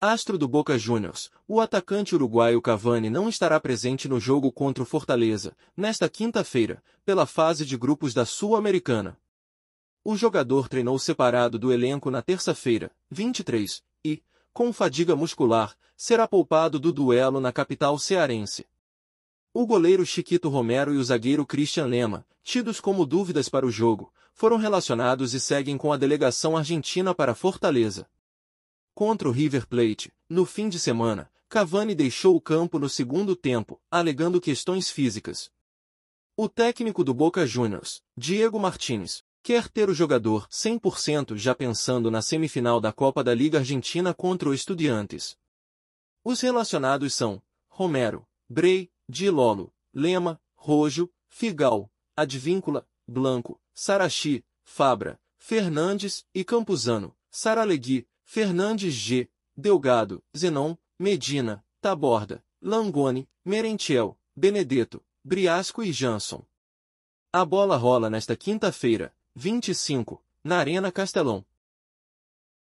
Astro do Boca Juniors, o atacante uruguaio Cavani não estará presente no jogo contra o Fortaleza, nesta quinta-feira, pela fase de grupos da Sul-Americana. O jogador treinou separado do elenco na terça-feira, 23, e, com fadiga muscular, será poupado do duelo na capital cearense. O goleiro Chiquito Romero e o zagueiro Christian Lema, tidos como dúvidas para o jogo, foram relacionados e seguem com a delegação argentina para Fortaleza contra o River Plate, no fim de semana, Cavani deixou o campo no segundo tempo, alegando questões físicas. O técnico do Boca Juniors, Diego Martins, quer ter o jogador 100% já pensando na semifinal da Copa da Liga Argentina contra o Estudiantes. Os relacionados são Romero, Brei, Dilolo, Lema, Rojo, Figal, Advíncula, Blanco, Sarachi, Fabra, Fernandes e Campuzano, Saralegui, Fernandes G. Delgado, Zenon, Medina, Taborda, Langoni, Merentiel, Benedetto, Briasco e Jansson. A bola rola nesta quinta-feira, 25, na Arena Castelão.